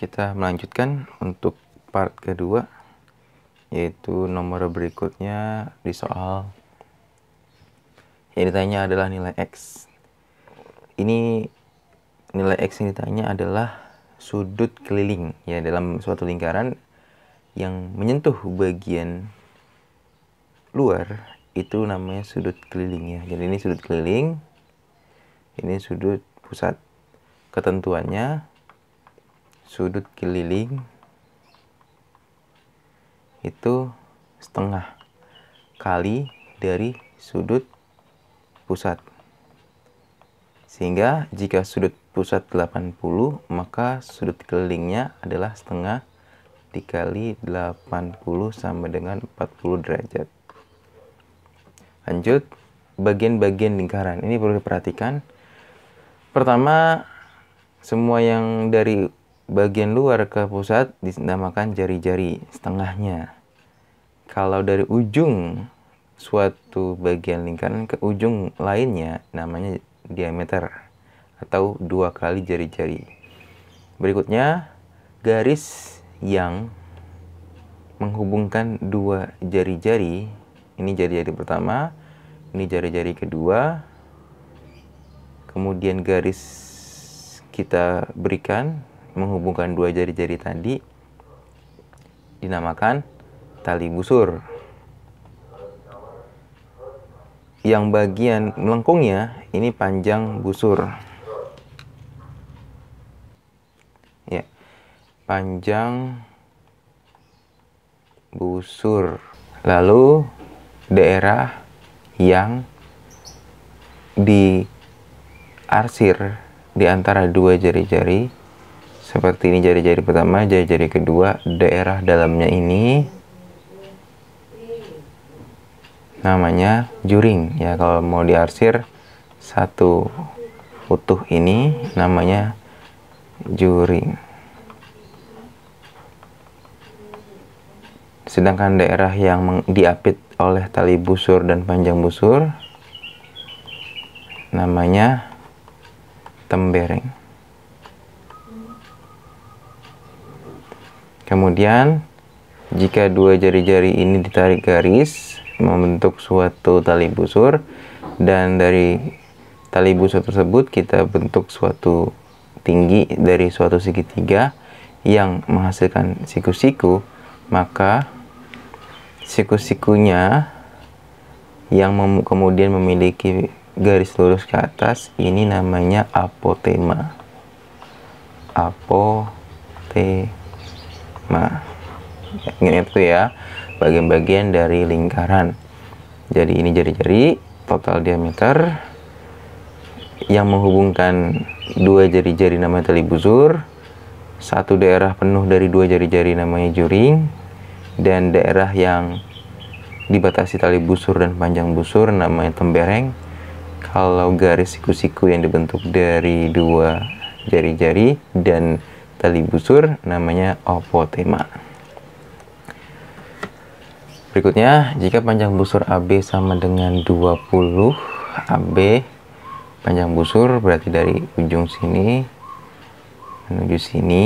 kita melanjutkan untuk part kedua yaitu nomor berikutnya di soal yang ditanya adalah nilai X ini nilai X yang ditanya adalah sudut keliling ya dalam suatu lingkaran yang menyentuh bagian luar itu namanya sudut keliling ya jadi ini sudut keliling ini sudut pusat ketentuannya sudut keliling itu setengah kali dari sudut pusat sehingga jika sudut pusat 80 maka sudut kelilingnya adalah setengah dikali 80 sama dengan 40 derajat lanjut bagian-bagian lingkaran ini perlu diperhatikan pertama semua yang dari Bagian luar ke pusat dinamakan jari-jari setengahnya. Kalau dari ujung suatu bagian lingkaran ke ujung lainnya namanya diameter atau dua kali jari-jari. Berikutnya garis yang menghubungkan dua jari-jari. Ini jari-jari pertama, ini jari-jari kedua. Kemudian garis kita berikan menghubungkan dua jari-jari tadi dinamakan tali busur. Yang bagian melengkungnya ini panjang busur. Ya. Panjang busur. Lalu daerah yang diarsir di antara dua jari-jari seperti ini jari-jari pertama, jari-jari kedua, daerah dalamnya ini namanya juring ya kalau mau diarsir satu utuh ini namanya juring. Sedangkan daerah yang diapit oleh tali busur dan panjang busur namanya tembereng. Kemudian jika dua jari-jari ini ditarik garis membentuk suatu tali busur dan dari tali busur tersebut kita bentuk suatu tinggi dari suatu segitiga yang menghasilkan siku-siku maka siku-sikunya yang mem kemudian memiliki garis lurus ke atas ini namanya apotema apotema Nah, ini itu ya bagian-bagian dari lingkaran jadi ini jari-jari total diameter yang menghubungkan dua jari-jari namanya tali busur satu daerah penuh dari dua jari-jari namanya juring dan daerah yang dibatasi tali busur dan panjang busur namanya tembereng kalau garis siku-siku yang dibentuk dari dua jari-jari dan tali busur namanya ovotema. Berikutnya, jika panjang busur AB sama dengan 20 AB panjang busur berarti dari ujung sini menuju sini.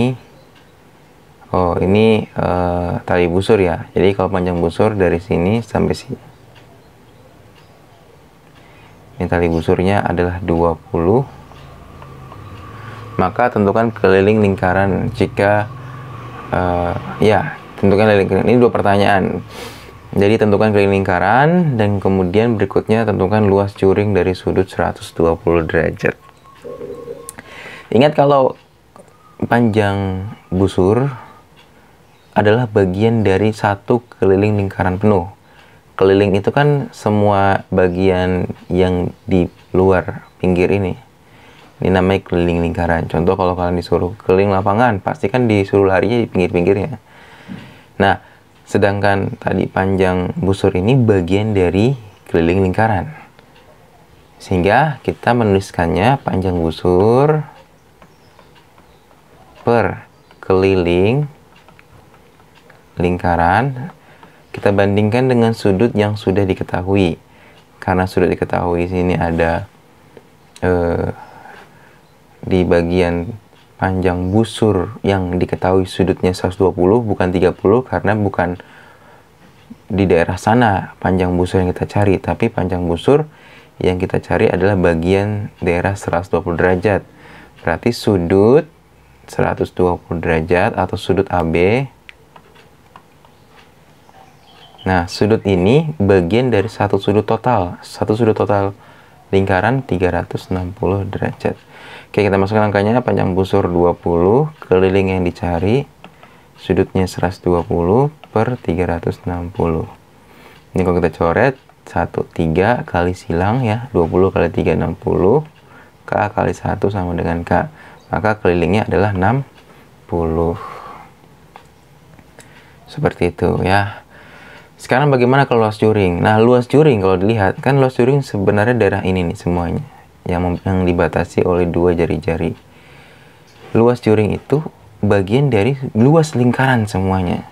Oh, ini uh, tali busur ya. Jadi kalau panjang busur dari sini sampai sini. Ini tali busurnya adalah 20 maka tentukan keliling lingkaran jika uh, ya tentukan keliling lingkaran ini dua pertanyaan jadi tentukan keliling lingkaran dan kemudian berikutnya tentukan luas curing dari sudut 120 derajat ingat kalau panjang busur adalah bagian dari satu keliling lingkaran penuh keliling itu kan semua bagian yang di luar pinggir ini ini namanya keliling lingkaran. Contoh kalau kalian disuruh keliling lapangan, pasti kan disuruh larinya di pinggir-pinggirnya. Nah, sedangkan tadi panjang busur ini bagian dari keliling lingkaran. Sehingga kita menuliskannya panjang busur per keliling lingkaran kita bandingkan dengan sudut yang sudah diketahui karena sudah diketahui sini ada eh, di bagian panjang busur yang diketahui sudutnya 120 bukan 30 karena bukan di daerah sana panjang busur yang kita cari tapi panjang busur yang kita cari adalah bagian daerah 120 derajat berarti sudut 120 derajat atau sudut AB nah sudut ini bagian dari satu sudut total satu sudut total lingkaran 360 derajat oke kita masukkan angkanya panjang busur 20 keliling yang dicari sudutnya 120 per 360 ini kalau kita coret 13 kali silang ya 20 kali 360 K kali 1 sama dengan K maka kelilingnya adalah 60 seperti itu ya sekarang bagaimana kalau luas juring? Nah, luas juring kalau dilihat, kan luas juring sebenarnya daerah ini nih semuanya. Yang, yang dibatasi oleh dua jari-jari. Luas juring itu bagian dari luas lingkaran semuanya.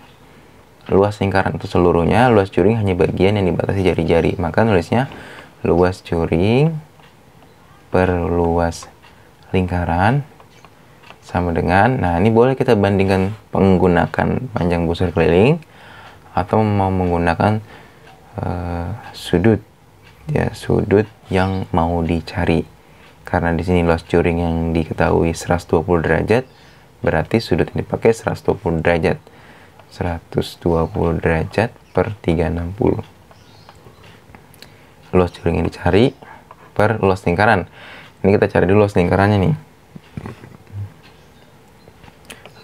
Luas lingkaran itu seluruhnya, luas juring hanya bagian yang dibatasi jari-jari. Maka nulisnya luas juring per luas lingkaran sama dengan nah ini boleh kita bandingkan menggunakan panjang busur keliling atau mau menggunakan uh, sudut ya sudut yang mau dicari karena di sini loss curing yang diketahui 120 derajat berarti sudut yang dipakai 120 derajat 120 derajat per 360 loss curing yang dicari per luas lingkaran ini kita cari dulu luas lingkarannya nih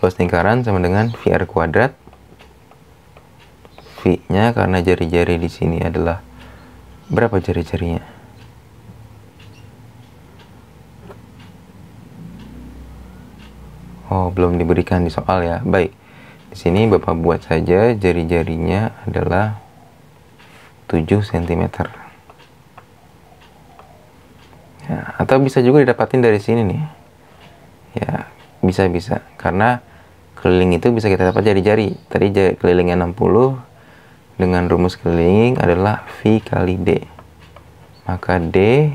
luas lingkaran sama dengan VR kuadrat kakinya karena jari-jari di sini adalah berapa jari-jarinya? Oh, belum diberikan di soal ya. Baik. Di sini Bapak buat saja jari-jarinya adalah 7 cm. Ya, atau bisa juga didapatin dari sini nih. Ya, bisa-bisa. Karena keliling itu bisa kita dapat jari-jari. Tadi jari kelilingnya 60, dengan rumus keliling adalah V kali D. Maka D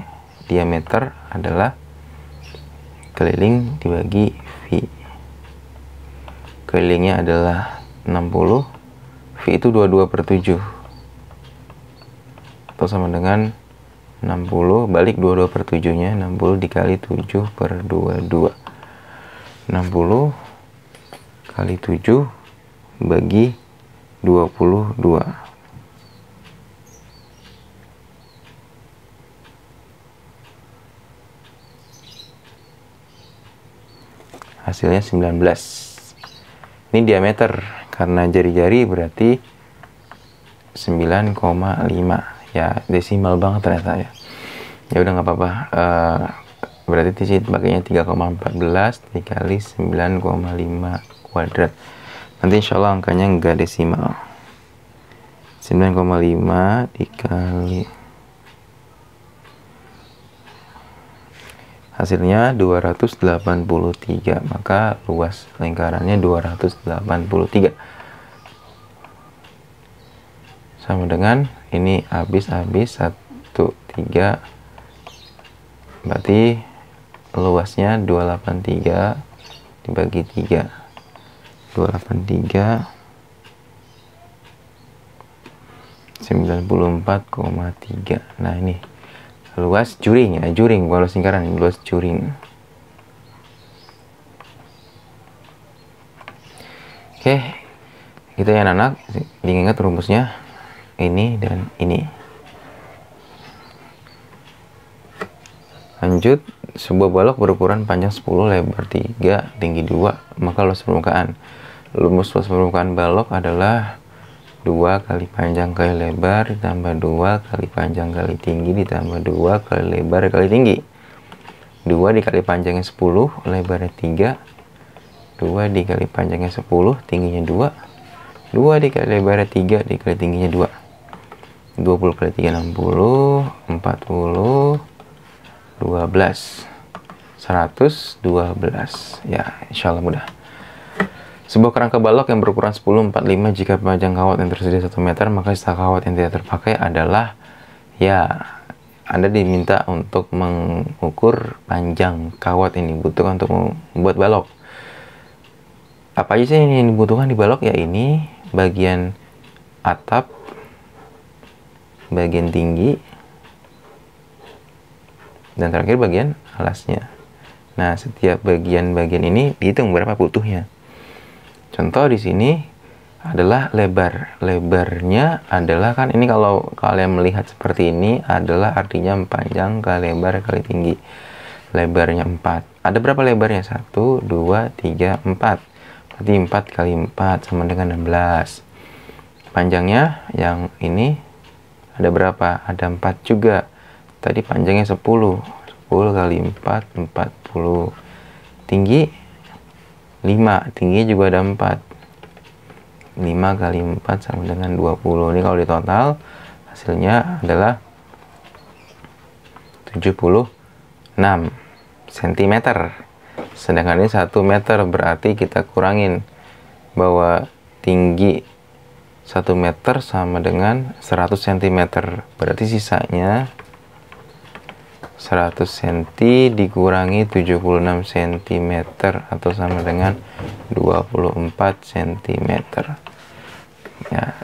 diameter adalah keliling dibagi V. Kelilingnya adalah 60. V itu 22 per 7. Atau sama dengan 60 balik 22 per 7 nya 60 dikali 7 per 22 60 kali 7 bagi 22 hasilnya 19 ini diameter karena jari-jari berarti 9,5 ya desimal banget ternyata ya ya udah nggak apa-apa uh, berarti disini pakainya 3,14 dikali 9,5 kuadrat nanti insya Allah angkanya nggak desimal 9,5 dikali hasilnya 283 maka luas lingkarannya 283 sama dengan ini habis-habis 1 3 berarti luasnya 283 dibagi 3 283 94,3 nah ini luas juring ya juring kalau singkaran luas juring oke kita gitu yang anak-anak diingat rumusnya ini dan ini Lanjut, sebuah balok berukuran panjang 10, lebar 3, tinggi 2, maka luas permukaan. Lumus luas permukaan balok adalah 2 kali panjang kali lebar ditambah 2 kali panjang kali tinggi ditambah 2 kali lebar kali tinggi. 2 dikali panjangnya 10, lebarnya 3. 2 dikali panjangnya 10, tingginya 2. 2 dikali lebarnya 3, dikali tingginya 2. 20 kali 3, 60. 40. 112 112 ya insya Allah mudah sebuah kerangka balok yang berukuran 1045 jika panjang kawat yang tersedia 1 meter maka sisa kawat yang tidak terpakai adalah ya anda diminta untuk mengukur panjang kawat ini butuhkan untuk membuat balok apa aja sih yang dibutuhkan di balok ya ini bagian atap bagian tinggi dan terakhir bagian alasnya. Nah, setiap bagian-bagian ini dihitung berapa butuhnya. Contoh di sini adalah lebar. Lebarnya adalah kan ini kalau kalian melihat seperti ini adalah artinya panjang kali lebar kali tinggi. Lebarnya 4. Ada berapa lebarnya? 1, 2, 3, 4. Berarti 4 kali 4 sama dengan 16. Panjangnya yang ini ada berapa? Ada 4 juga tadi panjangnya 10 10 kali 4 40 tinggi 5 tinggi juga ada 4 5 kali 4 sama dengan 20 ini kalau di total hasilnya adalah 76 cm sedangkan ini 1 meter berarti kita kurangin bahwa tinggi 1 meter sama dengan 100 cm berarti sisanya 100 cm dikurangi 76 cm atau sama dengan 24 cm ya,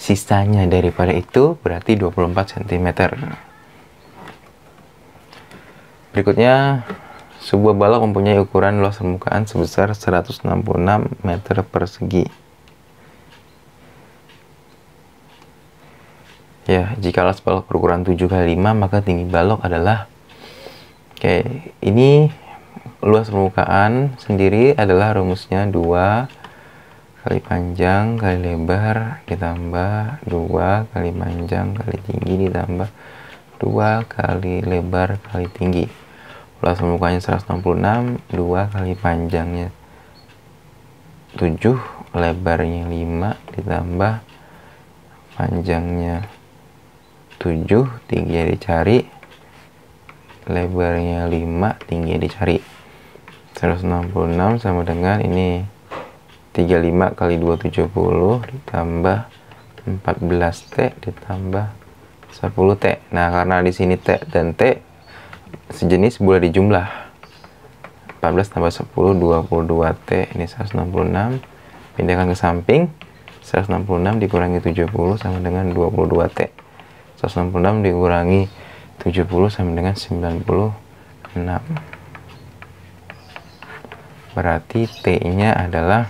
sisanya daripada itu berarti 24 cm berikutnya sebuah balok mempunyai ukuran luas permukaan sebesar 166 meter persegi Jika alas balok berukuran 7 kali 5, maka tinggi balok adalah Oke, ini luas permukaan sendiri adalah rumusnya 2 kali panjang kali lebar ditambah 2 kali panjang kali tinggi ditambah 2 kali lebar kali tinggi. Luas permukaannya 166, 2 kali panjangnya 7, lebarnya 5 ditambah panjangnya 7 tinggi dicari lebarnya 5 tinggi dicari 166 sama dengan ini 35 kali 270 ditambah 14T ditambah 10T nah karena di sini T dan T sejenis boleh dijumlah 14 tambah 10 22T ini 166 pindahkan ke samping 166 dikurangi 70 sama dengan 22T 166 dikurangi 70 sama dengan 96 berarti T nya adalah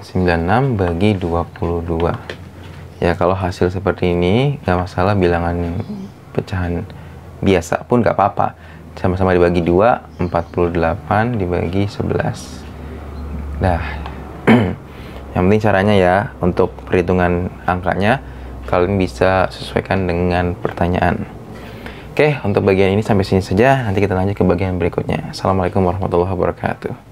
96 bagi 22 ya kalau hasil seperti ini gak masalah bilangan pecahan biasa pun gak apa-apa sama-sama dibagi 2 48 dibagi 11 nah yang penting caranya ya untuk perhitungan angkanya kalian bisa sesuaikan dengan pertanyaan oke untuk bagian ini sampai sini saja nanti kita lanjut ke bagian berikutnya assalamualaikum warahmatullahi wabarakatuh